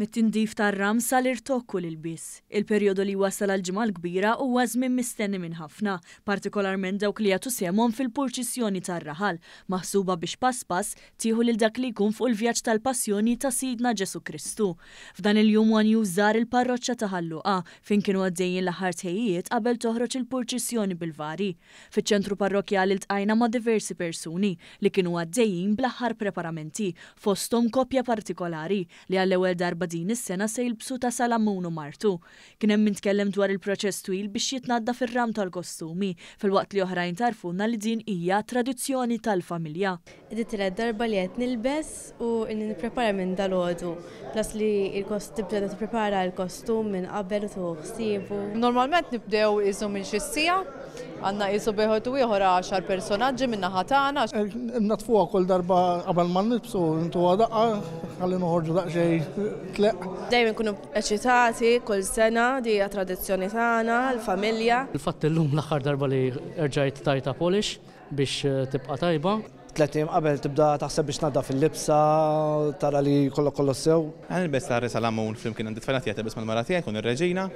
Mit-tindif tar-ram sal-irtokku l-bis. Il-perjodu li wasal għal-ġimgħa l-kbira huwa żmien mistenni minn ħafna, partikolarment dawk li jagħtu semhom fil-purċissjoni tar-raħal, maħsuba biex pass-pass tieħu lil dak li jkun fuq il-vjaġġ tal-passjoni ta' Sidna Ġesu Kristu. F'dan il-jum għan jużar il-parroċċa ta' Ħalluqa fin kienu għaddejjin l-aħħar tejjiet qabel toħroġ il-purċissjoni bil-vari. Fiċ-ċentru parrokjali ltqajna ma' diversi persuni li kienu għaddejjin bl-aħħar preparamenti fosthom kopja partikolari li għall-ewwel darba darba din is-sena se jilbsu ta' salamun u martu. Kien hemm nitkellem dwar il-proċess twil biex jitnadda fir-ram tal-kostumi fil-waqt li oħrajn tarfuna li din hija tradizzjoni tal-familja. Di tred darba li qed nilbes u nipprepara minn dal-għodu. Plus li il kost tibda tipprepara l-kostum minn qabel u ħsibu. Normalment nibdew iżhom minn xi-sija għanna jisu beħotu ieħor 10 personagġi minna ħatana. Natfuha kull darba għabal ma nibsu, intu għadaqqa, ah, għallinu ħorġu daqxej tleq. Dejjem kunu eċitati kol sena di tradizzjoni tagħna, l-familja. Il-fatt l-lum l axar darba li rġajt tajta polix biex eh, tibqa' tajba. Tletim qabel tibda taħseb biex nadda fil-libsa, tara li kollok kollu sew. Għan il-bess ta' risalamon fl-imkien għandi tfajlatijat, il-bess mal-maratijat, kun il-reġina,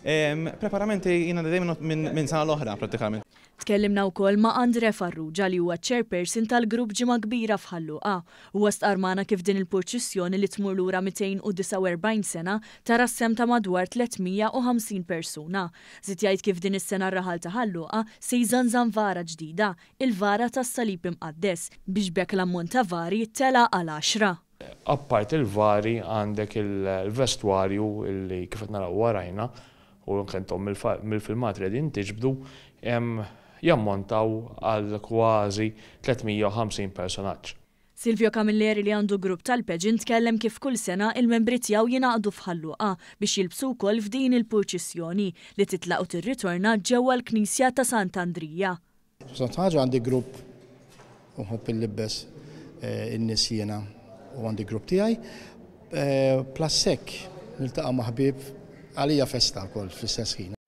Preparamenti jina d-dajem minn sana l-oħra pratikament. Tkellimna wkoll ma' Andre Farrugia li huwa chairperson tal-grupp ġimgħa kbira fħalluqa u armana kif din il-purċissjoni li tmur lura 249 sena tara sem ta' madwar 350 persuna. Zit kif din is-sena raħal ta' ħalluqa se jżanżan vara ġdida, il-vara tas-salib għaddes, biex bekk l-ammont ta' vari tela għal 10. Appart il-vari għandek il-vestwarju li kif la' warajna, u nkentom mill-filmat li tiġbdu jammontaw għal kważi 350 personaġġ. Silvio Camilleri li għandu grupp tal-peġin tkellem kif kull sena il-membri tiegħu jingħaqdu fħalluqa biex jilbsu wkoll f'din il-purċissjoni li titlaq u tirritorna ġewwa l-Knisja ta' Sant'Andrija. ħaġa għandi grupp uħob il-libbes eh, in-nies jiena u għandi grupp tiegħi. Eh, Plassek niltaqa' maħbib għalija festa kol fl-istess